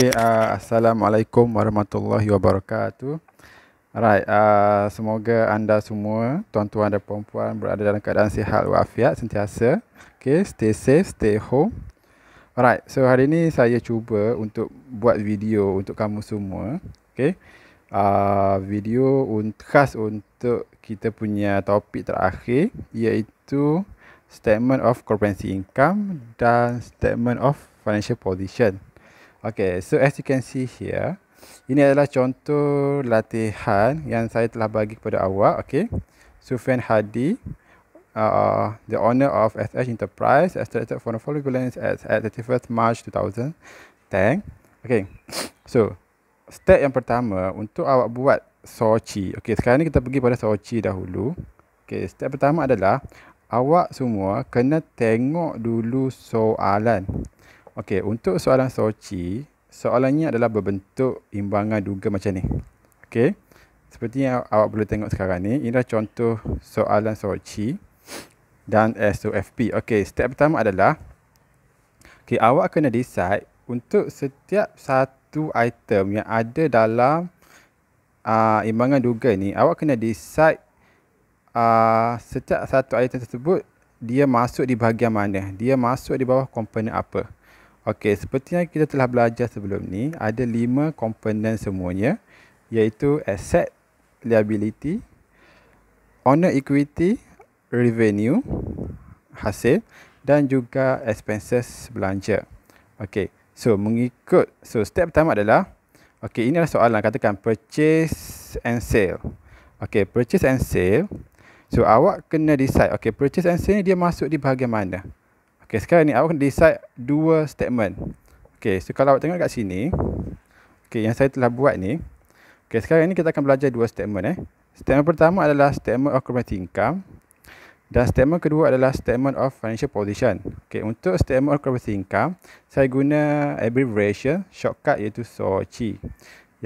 Okay, uh, Assalamualaikum warahmatullahi wabarakatuh. Alright, uh, semoga anda semua, tuan-tuan dan puan-puan berada dalam keadaan sihat walafiat sentiasa. Okay, stay safe, stay home. Alright, so hari ini saya cuba untuk buat video untuk kamu semua. Okay, uh, video un- khas untuk kita punya topik terakhir iaitu statement of comprehensive income dan statement of financial position. Okay, so as you can see here, ini adalah contoh latihan yang saya telah bagi kepada awak. Okay, Sufian Hadi, uh, the owner of SS Enterprise, extracted from the following balance at, at 31st March 2010. Okay, so step yang pertama untuk awak buat sochi. Okay, sekarang ni kita pergi pada sochi dahulu. Okay, step pertama adalah awak semua kena tengok dulu soalan. Okey, untuk soalan Sochi, soalannya adalah berbentuk imbangan duga macam ni. Okey. Seperti yang awak perlu tengok sekarang ni, ini adalah contoh soalan Sochi dan S2FP. Okey, step pertama adalah okey, awak kena decide untuk setiap satu item yang ada dalam uh, imbangan duga ni, awak kena decide uh, setiap satu item tersebut dia masuk di bahagian mana? Dia masuk di bawah komponen apa? Okey, seperti yang kita telah belajar sebelum ni, ada lima komponen semuanya iaitu asset liability, owner equity, revenue, hasil dan juga expenses belanja. Okey, so mengikut so step pertama adalah okey, ini adalah soalan katakan purchase and sale. Okey, purchase and sale. So awak kena decide okey, purchase and sale ni dia masuk di bahagian mana? Okey, sekarang ni awak kena decide dua statement. Okay, so kalau awak tengok kat sini, okay yang saya telah buat ni. Okey, sekarang ni kita akan belajar dua statement eh. Statement pertama adalah statement of current income dan statement kedua adalah statement of financial position. Okay, untuk statement of current income, saya guna abbreviation shortcut iaitu SOCI.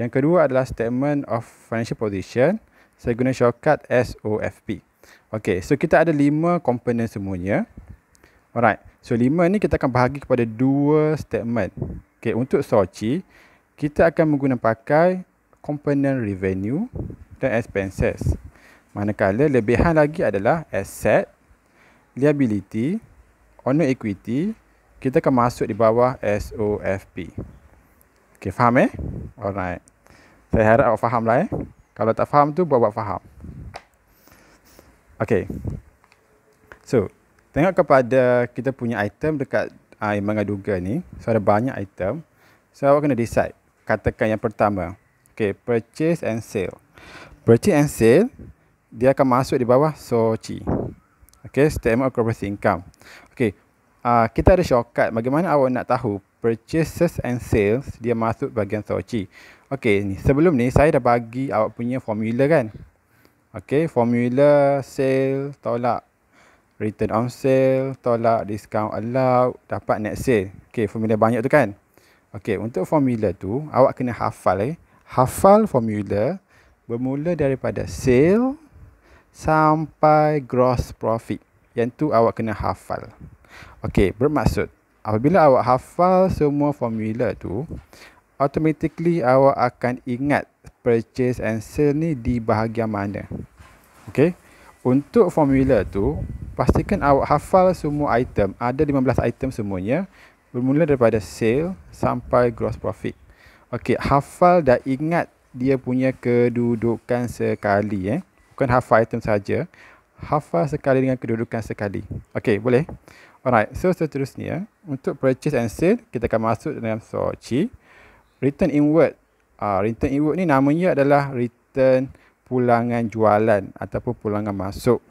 Yang kedua adalah statement of financial position, saya guna shortcut SOFP. Okay, so kita ada lima komponen semuanya. Alright. So lima ni kita akan bahagi kepada dua statement. Okay, untuk Sochi, kita akan menggunakan pakai component revenue dan expenses. Manakala lebihan lagi adalah asset, liability, owner equity, kita akan masuk di bawah SOFP. Okay, faham eh? Alright. Saya harap awak faham lah eh. Kalau tak faham tu, buat-buat faham. Okay. So, Tengok kepada kita punya item dekat uh, ah, Imbang Aduga ni. So, ada banyak item. So, awak kena decide. Katakan yang pertama. Okay, purchase and sale. Purchase and sale, dia akan masuk di bawah sochi. Okay, statement of corporate income. Okay, uh, kita ada shortcut. Bagaimana awak nak tahu purchases and sales, dia masuk bagian sochi? Okay, ni, sebelum ni saya dah bagi awak punya formula kan. Okay, formula sale tolak Return on sale, tolak discount allow, dapat net sale. Okey, formula banyak tu kan? Okey, untuk formula tu, awak kena hafal eh. Hafal formula bermula daripada sale sampai gross profit. Yang tu awak kena hafal. Okey, bermaksud apabila awak hafal semua formula tu, automatically awak akan ingat purchase and sale ni di bahagian mana. Okey. Untuk formula tu, pastikan awak hafal semua item. Ada 15 item semuanya. Bermula daripada sale sampai gross profit. Okey, hafal dan ingat dia punya kedudukan sekali eh. Bukan hafal item saja. Hafal sekali dengan kedudukan sekali. Okey, boleh? Alright, so seterusnya. Untuk purchase and sale, kita akan masuk dalam Sochi. Return inward. Uh, return inward ni namanya adalah return inward pulangan jualan ataupun pulangan masuk.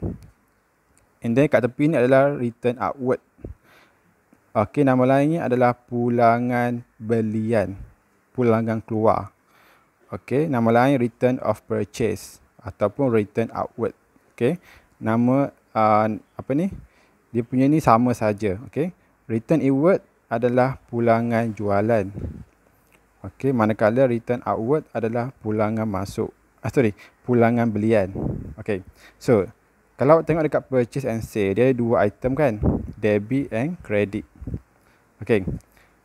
And then kat tepi ni adalah return outward. Okey, nama lainnya adalah pulangan belian. Pulangan keluar. Okey, nama lain return of purchase ataupun return outward. Okey, nama uh, apa ni? Dia punya ni sama saja. Okey, return inward adalah pulangan jualan. Okay, manakala return outward adalah pulangan masuk. Ah, sorry, pulangan belian. Okay. So, kalau tengok dekat purchase and sale, dia ada dua item kan? Debit and credit. Okay.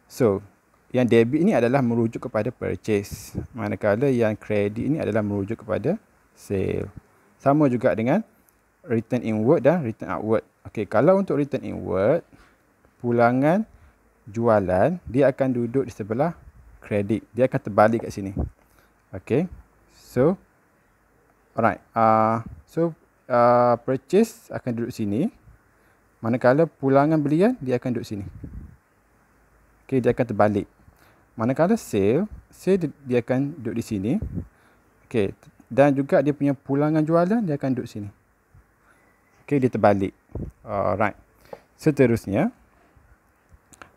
So, yang debit ni adalah merujuk kepada purchase. Manakala yang credit ni adalah merujuk kepada sale. Sama juga dengan return inward dan return outward. Okay. Kalau untuk return inward, pulangan jualan, dia akan duduk di sebelah credit. Dia akan terbalik kat sini. Okay. So, Alright. Uh, so, uh, purchase akan duduk sini. Manakala pulangan belian, dia akan duduk sini. Okay, dia akan terbalik. Manakala sale, sale dia akan duduk di sini. Okay, dan juga dia punya pulangan jualan, dia akan duduk sini. Okay, dia terbalik. Alright. Seterusnya,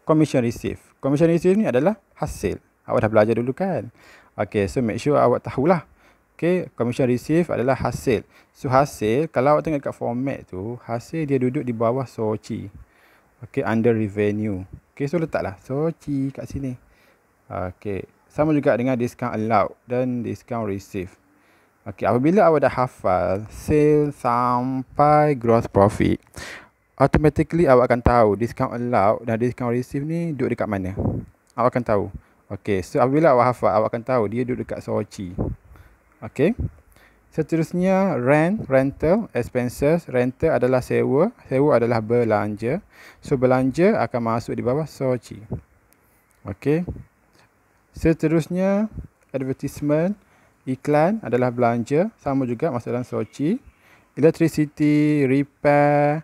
commission receive. Commission receive ni adalah hasil. Awak dah belajar dulu kan? Okay, so make sure awak tahulah. Okay, commission receive adalah hasil. So, hasil, kalau awak tengok kat format tu, hasil dia duduk di bawah sochi. Okay, under revenue. Okay, so letaklah sochi kat sini. Okay, sama juga dengan discount allowed dan discount receive. Okay, apabila awak dah hafal sale sampai gross profit, automatically awak akan tahu discount allowed dan discount receive ni duduk dekat mana. Awak akan tahu. Okay, so apabila awak hafal, awak akan tahu dia duduk dekat soci. Okay. Okey, Seterusnya rent, rental, expenses. Rental adalah sewa. Sewa adalah belanja. So belanja akan masuk di bawah soci. Okey, Seterusnya advertisement, iklan adalah belanja. Sama juga masuk dalam soci. Electricity, repair,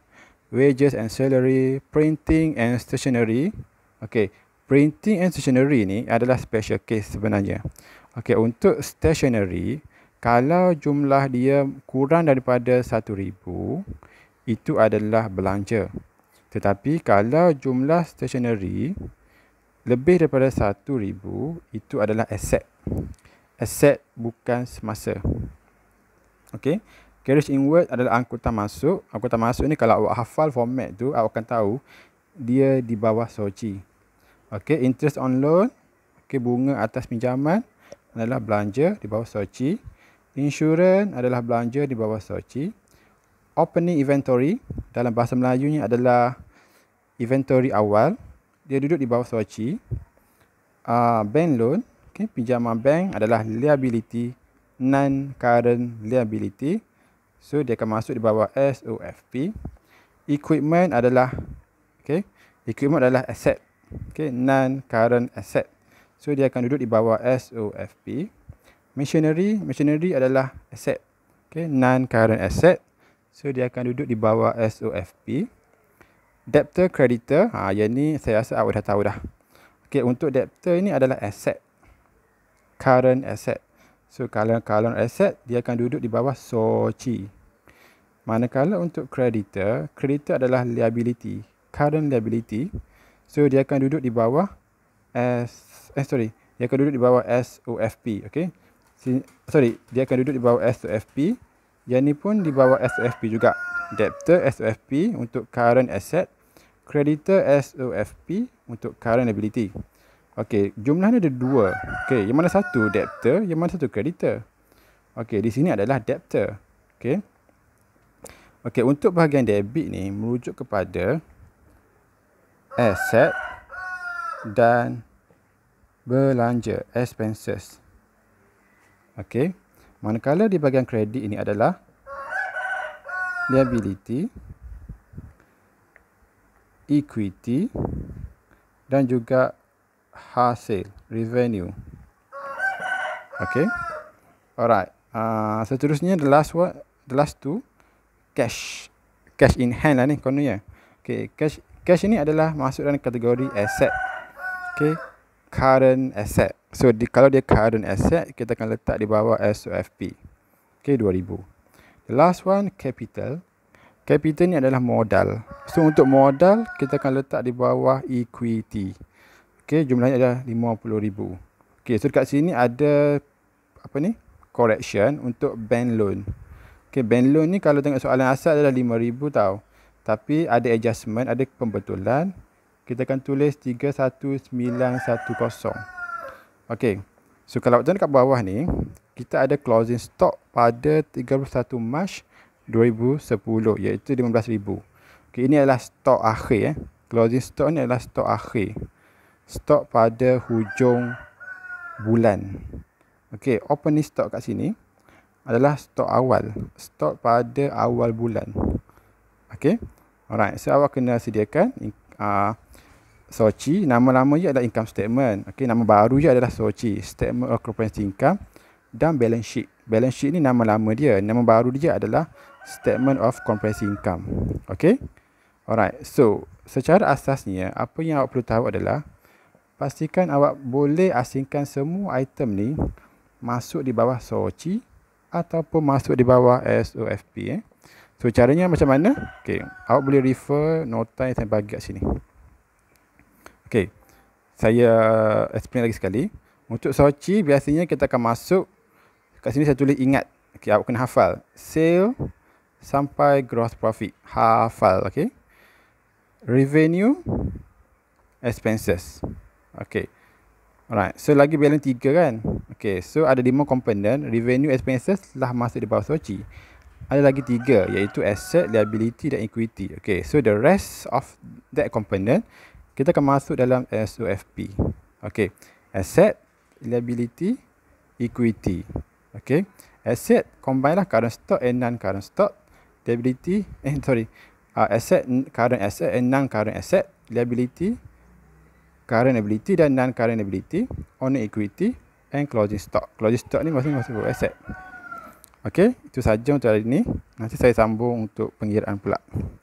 wages and salary, printing and stationery. Okey, Printing and stationery ni adalah special case sebenarnya. Okey, Untuk stationery, kalau jumlah dia kurang daripada RM1,000, itu adalah belanja. Tetapi kalau jumlah stationery lebih daripada RM1,000, itu adalah aset. Aset bukan semasa. Okey. Carriage inward adalah angkutan masuk. Angkutan masuk ni kalau awak hafal format tu, awak akan tahu dia di bawah soci. Okey, interest on loan, okey bunga atas pinjaman adalah belanja di bawah soci. Okay. Insurans adalah belanja di bawah sochi. Opening inventory dalam bahasa Melayunya adalah inventory awal. Dia duduk di bawah sochi. Uh, bank loan, okay, pinjaman bank adalah liability, non-current liability. So, dia akan masuk di bawah SOFP. Equipment adalah, okay, equipment adalah asset, okay, non-current asset. So, dia akan duduk di bawah SOFP. SOFP. Machinery, machinery adalah asset. Okay, non-current asset. So, dia akan duduk di bawah SOFP. Debtor, creditor. Ha, yang ni saya rasa awak dah tahu dah. Okay, untuk debtor ini adalah asset. Current asset. So, kalau current asset, dia akan duduk di bawah SOCI. Manakala untuk creditor, creditor adalah liability. Current liability. So, dia akan duduk di bawah S, eh, sorry, dia akan duduk di bawah SOFP. Okay sorry dia akan duduk di bawah SOFP yang ni pun di bawah SOFP juga debtor SOFP untuk current asset creditor SOFP untuk current liability okey jumlahnya ada dua okey yang mana satu debtor yang mana satu creditor okey di sini adalah debtor okey okey untuk bahagian debit ni merujuk kepada asset dan belanja expenses Okey. Manakala di bahagian kredit ini adalah liability, equity dan juga hasil, revenue. Okey. Alright. Uh, seterusnya the last one, the last two cash. Cash in hand lah ni kononnya. Okey, cash cash ini adalah masuk dalam kategori asset. Okey, current asset. So di, kalau dia current asset, kita akan letak di bawah SOFP. Okay, 2000. The last one, capital. Capital ni adalah modal. So untuk modal, kita akan letak di bawah equity. Okay, jumlahnya adalah 50000 Okay, so dekat sini ada apa ni? correction untuk bank loan. Okay, bank loan ni kalau tengok soalan asal adalah 5000 tau. Tapi ada adjustment, ada pembetulan. Kita akan tulis 31910. Okey. So kalau macam dekat bawah ni, kita ada closing stock pada 31 Mac 2010 iaitu 15000. Okey, ini adalah stock akhir eh. Closing stock ni adalah stock akhir. Stock pada hujung bulan. Okey, opening stock kat sini adalah stock awal. stock pada awal bulan. Okey. Alright, so awak kena sediakan uh, Sochi, nama lama je adalah income statement. Okey, nama baru je adalah Sochi, statement of comprehensive income dan balance sheet. Balance sheet ni nama lama dia, nama baru dia adalah statement of comprehensive income. Okey. Alright. So, secara asasnya apa yang awak perlu tahu adalah pastikan awak boleh asingkan semua item ni masuk di bawah Sochi ataupun masuk di bawah SOFP eh. So caranya macam mana? Okey, awak boleh refer nota yang saya bagi kat sini. Okey. Saya eh, explain lagi sekali. Untuk sochi biasanya kita akan masuk kat sini saya tulis ingat. Okey, awak kena hafal. Sale sampai gross profit. Hafal, okey. Revenue expenses. Okey. Alright. So lagi balance tiga kan? Okey. So ada lima komponen, revenue expenses lah masuk di bawah sochi. Ada lagi tiga, iaitu asset, liability dan equity. Okey. So the rest of that component kita akan masuk dalam SOFP. Okay. Asset, liability, equity. Okay. Asset, combine lah current stock and non-current stock. Liability, eh sorry. Uh, asset, current asset and non-current asset. Liability, current liability dan non-current liability, Owner equity and closing stock. Closing stock ni maksudnya maksudnya asset. Okay. Itu saja untuk hari ini. Nanti saya sambung untuk pengiraan pula.